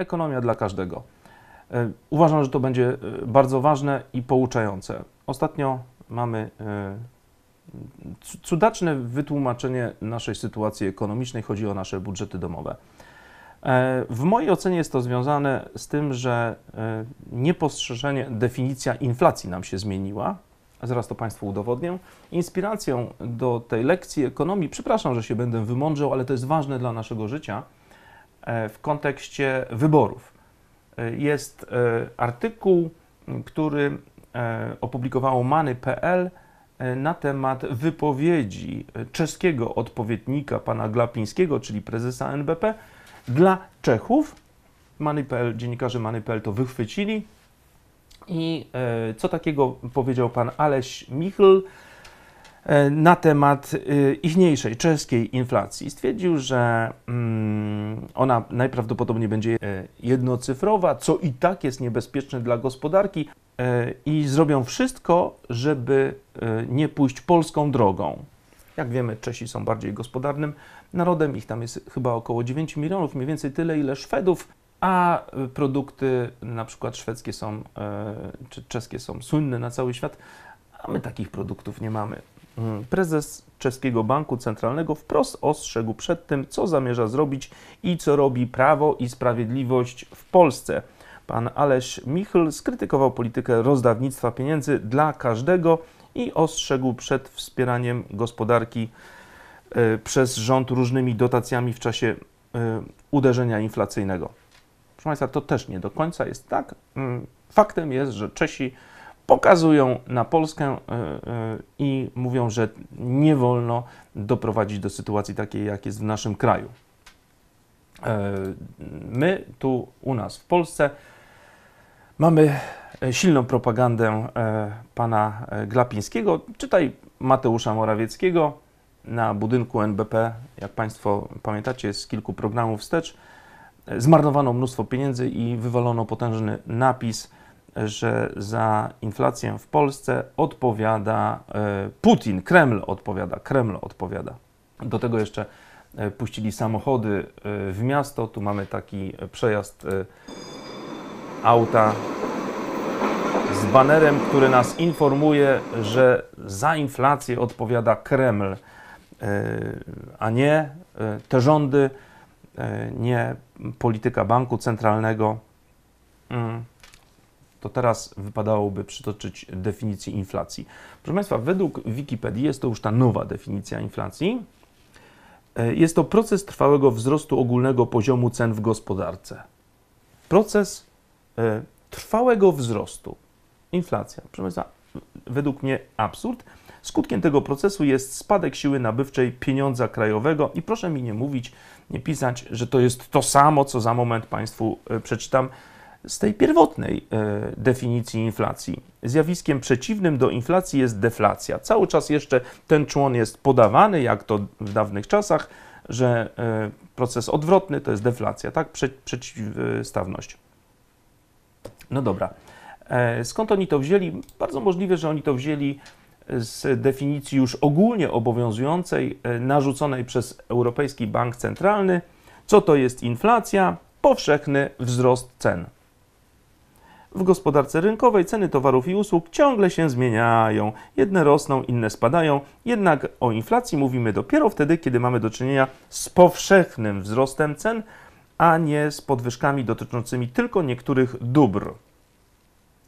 Ekonomia dla każdego. E, uważam, że to będzie e, bardzo ważne i pouczające. Ostatnio mamy e, cudaczne wytłumaczenie naszej sytuacji ekonomicznej, chodzi o nasze budżety domowe. W mojej ocenie jest to związane z tym, że niepostrzeżenie definicja inflacji nam się zmieniła. Zaraz to Państwu udowodnię. Inspiracją do tej lekcji ekonomii, przepraszam, że się będę wymądrzał, ale to jest ważne dla naszego życia E, w kontekście wyborów. E, jest e, artykuł, który opublikowało many.pl na temat wypowiedzi czeskiego odpowiednika pana Glapińskiego, czyli prezesa NBP, dla Czechów. Many.pl, dziennikarze Many.pl to wychwycili. I co takiego powiedział pan Aleś Michl, E, na temat e, ichniejszej czeskiej inflacji. Stwierdził, że mm, ona najprawdopodobniej będzie e, jednocyfrowa, co i tak jest niebezpieczne dla gospodarki i zrobią wszystko, żeby nie pójść polską drogą. Jak wiemy, Czesi są bardziej gospodarnym narodem, ich tam jest chyba około 9 milionów, mniej więcej tyle ile Szwedów, a produkty na przykład szwedzkie są czy czeskie są słynne na cały świat, a my takich produktów nie mamy. Prezes czeskiego banku centralnego wprost ostrzegł przed tym, co zamierza zrobić i co robi prawo i sprawiedliwość w Polsce. Pan Aleś Michl skrytykował politykę rozdawnictwa pieniędzy dla każdego i ostrzegł przed wspieraniem gospodarki e, przez rząd różnymi dotacjami w czasie e, uderzenia inflacyjnego. Proszę Państwa, to też nie do końca jest tak. Mm, faktem jest, że Czesi pokazują na Polskę e, e, i mówią, że nie wolno doprowadzić do sytuacji takiej, jak jest w naszym kraju. E, my tu u nas w Polsce mamy silną propagandę pana Glapińskiego, czytaj Mateusza Morawieckiego na budynku NBP, jak Państwo pamiętacie z kilku programów wstecz, zmarnowano mnóstwo pieniędzy i wywalono potężny napis – że za inflację w Polsce odpowiada e, Putin, Kreml odpowiada, Kreml odpowiada. Do tego jeszcze e, puścili samochody e, w miasto. Tu mamy taki przejazd auta z banerem, który nas informuje, że za inflację odpowiada Kreml, a nie te rządy, nie polityka banku centralnego. Mm to teraz wypadałoby przytoczyć definicję inflacji. Proszę Państwa, według Wikipedii jest to już ta nowa definicja inflacji. E, jest to proces trwałego wzrostu ogólnego poziomu cen w gospodarce. Proces e, trwałego wzrostu. Inflacja. Proszę Państwa, według mnie absurd. Skutkiem tego procesu jest spadek siły nabywczej pieniądza krajowego i proszę mi nie mówić, nie pisać, że to jest to samo, co za moment Państwu e, przeczytam z tej pierwotnej e, definicji inflacji. Zjawiskiem przeciwnym do inflacji jest deflacja. Cały czas jeszcze ten człon jest podawany, jak to w dawnych czasach, że e, proces odwrotny to jest deflacja, tak? Prze przeciwstawność. No dobra. E, skąd oni to wzięli? Bardzo możliwe, że oni to wzięli z definicji już ogólnie obowiązującej, narzuconej przez Europejski Bank Centralny. Co to jest inflacja? Powszechny wzrost cen. W gospodarce rynkowej ceny towarów i usług ciągle się zmieniają. Jedne rosną, inne spadają, jednak o inflacji mówimy dopiero wtedy, kiedy mamy do czynienia z powszechnym wzrostem cen, a nie z podwyżkami dotyczącymi tylko niektórych dóbr.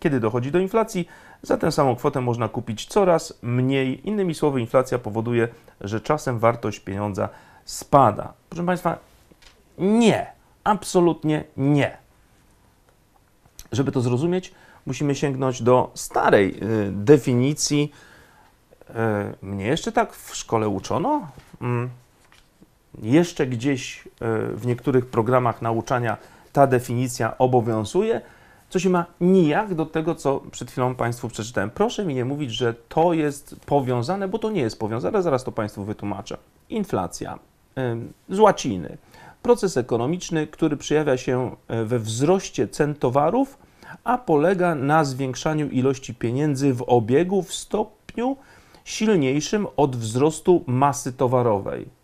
Kiedy dochodzi do inflacji, za tę samą kwotę można kupić coraz mniej. Innymi słowy, inflacja powoduje, że czasem wartość pieniądza spada. Proszę Państwa, nie, absolutnie nie. Żeby to zrozumieć, musimy sięgnąć do starej y, definicji. Y, mnie jeszcze tak w szkole uczono. Mm. Jeszcze gdzieś y, w niektórych programach nauczania ta definicja obowiązuje, co się ma nijak do tego, co przed chwilą Państwu przeczytałem. Proszę mi nie mówić, że to jest powiązane, bo to nie jest powiązane, zaraz to Państwu wytłumaczę. Inflacja z łaciny – proces ekonomiczny, który przejawia się e, we wzroście cen towarów, a polega na zwiększaniu ilości pieniędzy w obiegu w stopniu silniejszym od wzrostu masy towarowej.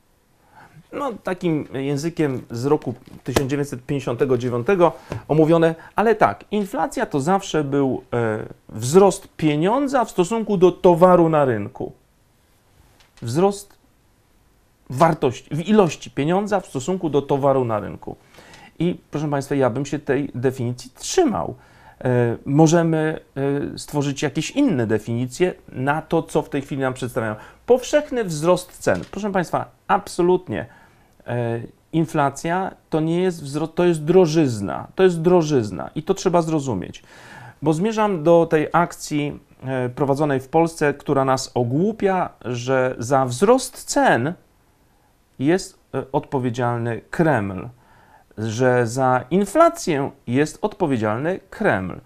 No, takim językiem z roku 1959 omówione, ale tak, inflacja to zawsze był e, wzrost pieniądza w stosunku do towaru na rynku. Wzrost wartości, w ilości pieniądza w stosunku do towaru na rynku. I proszę Państwa, ja bym się tej definicji trzymał. E, możemy e, stworzyć jakieś inne definicje na to, co w tej chwili nam przedstawiają. Powszechny wzrost cen. Proszę Państwa, absolutnie. E, inflacja to nie jest wzrost, to jest drożyzna. To jest drożyzna i to trzeba zrozumieć. Bo zmierzam do tej akcji prowadzonej w Polsce, która nas ogłupia, że za wzrost cen jest e, odpowiedzialny Kreml, że za inflację jest odpowiedzialny Kreml.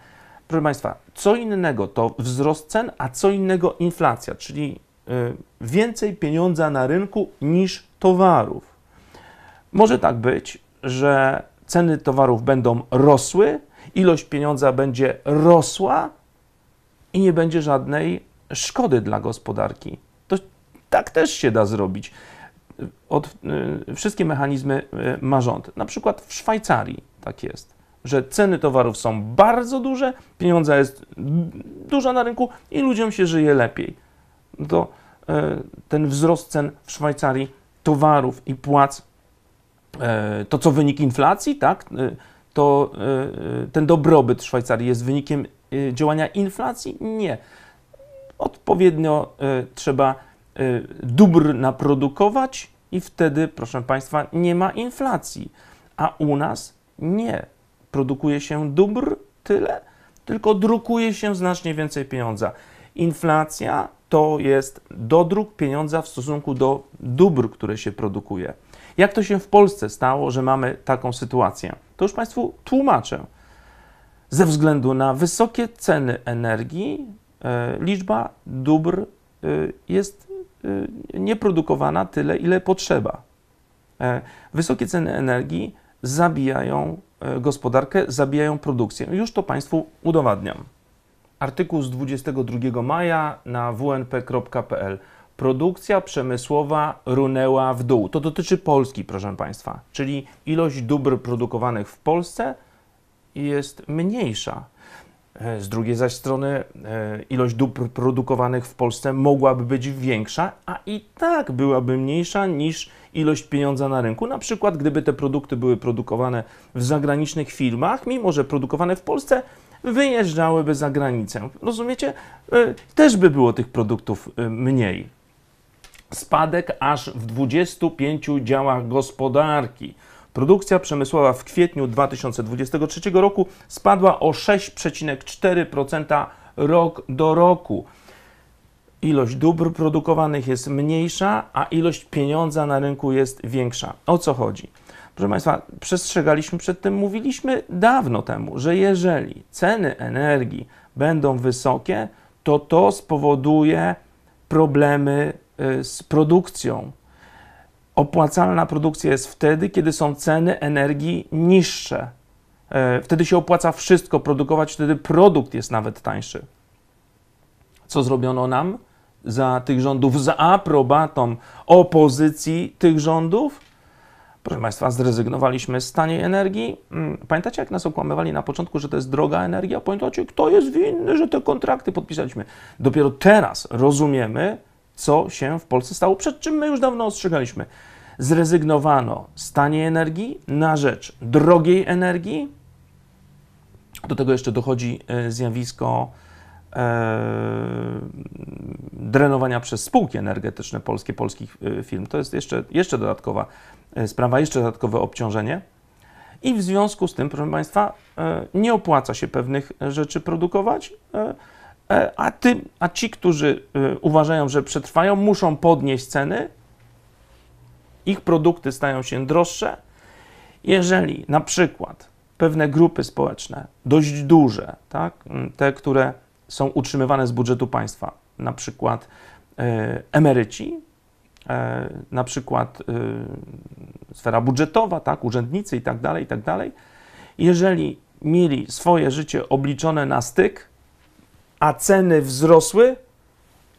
Proszę Państwa, co innego to wzrost cen, a co innego inflacja, czyli e, więcej pieniądza na rynku niż towarów. Może tak być, że ceny towarów będą rosły, ilość pieniądza będzie rosła i nie będzie żadnej szkody dla gospodarki. To tak też się da zrobić od, y, wszystkie mechanizmy y, ma rząd. Na przykład w Szwajcarii tak jest, że ceny towarów są bardzo duże, pieniądza jest duża na rynku i ludziom się żyje lepiej. No to y, ten wzrost cen w Szwajcarii towarów i płac, to co wynik inflacji, tak, to ten dobrobyt Szwajcarii jest wynikiem działania inflacji? Nie. Odpowiednio trzeba dóbr naprodukować, i wtedy, proszę Państwa, nie ma inflacji. A u nas nie. Produkuje się dóbr tyle, tylko drukuje się znacznie więcej pieniądza. Inflacja to jest dodruk pieniądza w stosunku do dóbr, które się produkuje. Jak to się w Polsce stało, że mamy taką sytuację? To już Państwu tłumaczę. Ze względu na wysokie ceny energii, e, liczba dóbr e, jest Y, nieprodukowana tyle, ile potrzeba. E, wysokie ceny energii zabijają e, gospodarkę, zabijają produkcję. Już to Państwu udowadniam. Artykuł z 22 maja na wnp.pl. Produkcja przemysłowa runęła w dół. To dotyczy Polski, proszę Państwa, czyli ilość dóbr produkowanych w Polsce jest mniejsza E, z drugiej zaś strony e, ilość dóbr produkowanych w Polsce mogłaby być większa, a i tak byłaby mniejsza niż ilość pieniądza na rynku. Na przykład, gdyby te produkty były produkowane w zagranicznych firmach, mimo że produkowane w Polsce, wyjeżdżałyby za granicę. Rozumiecie? E, też by było tych produktów mniej. Spadek aż w 25 działach gospodarki Produkcja przemysłowa w kwietniu 2023 roku spadła o 6,4% rok do roku. Ilość dóbr produkowanych jest mniejsza, a ilość pieniądza na rynku jest większa. O co chodzi? Proszę Państwa, przestrzegaliśmy przed tym, mówiliśmy dawno temu, że jeżeli ceny energii będą wysokie, to to spowoduje problemy y, z produkcją, opłacalna produkcja jest wtedy, kiedy są ceny energii niższe. E, wtedy się opłaca wszystko produkować, wtedy produkt jest nawet tańszy. Co zrobiono nam za tych rządów, za aprobatą opozycji tych rządów? Proszę Państwa, zrezygnowaliśmy z taniej energii. Mm, pamiętacie, jak nas okłamywali na początku, że to jest droga energia? Pamiętacie, kto jest winny, że te kontrakty podpisaliśmy? Dopiero teraz rozumiemy, co się w Polsce stało, przed czym my już dawno ostrzegaliśmy. Zrezygnowano z taniej energii na rzecz drogiej energii. Do tego jeszcze dochodzi e, zjawisko e, drenowania przez spółki energetyczne polskie, polskich e, firm. To jest jeszcze, jeszcze dodatkowa sprawa, jeszcze dodatkowe obciążenie. I w związku z tym, proszę Państwa, nie opłaca się pewnych rzeczy produkować. E, a, ty, a ci, którzy e, uważają, że przetrwają, muszą podnieść ceny, ich produkty stają się droższe. Jeżeli na przykład pewne grupy społeczne, dość duże, tak, te, które są utrzymywane z budżetu państwa, na przykład e, emeryci, na przykład sfera budżetowa, tak, urzędnicy i tak dalej, i tak dalej. Jeżeli mieli swoje życie obliczone na styk, a ceny wzrosły,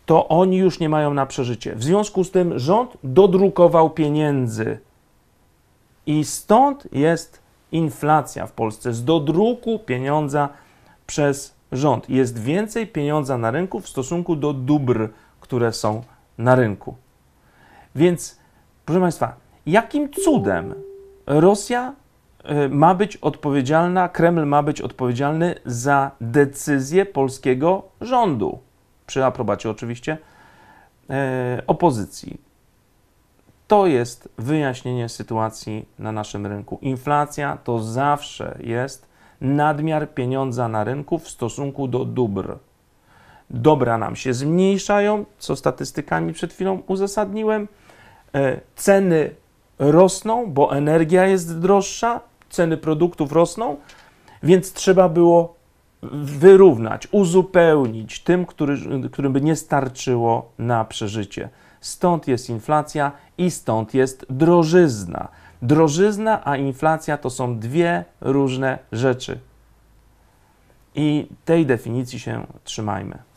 to oni już nie mają na przeżycie. W związku z tym rząd dodrukował pieniędzy. I stąd jest inflacja w Polsce z dodruku pieniądza przez rząd. Jest więcej pieniądza na rynku w stosunku do dóbr, które są na rynku. Więc, proszę Państwa, jakim cudem Rosja Y, ma być odpowiedzialna, Kreml ma być odpowiedzialny za decyzję polskiego rządu, przy aprobacie oczywiście y, opozycji. To jest wyjaśnienie sytuacji na naszym rynku. Inflacja to zawsze jest nadmiar pieniądza na rynku w stosunku do dóbr. Dobra nam się zmniejszają, co statystykami przed chwilą uzasadniłem. Y, ceny rosną, bo energia jest droższa, ceny produktów rosną, więc trzeba było wyrównać, uzupełnić tym, który, którym by nie starczyło na przeżycie. Stąd jest inflacja i stąd jest drożyzna. Drożyzna a inflacja to są dwie różne rzeczy. I tej definicji się trzymajmy.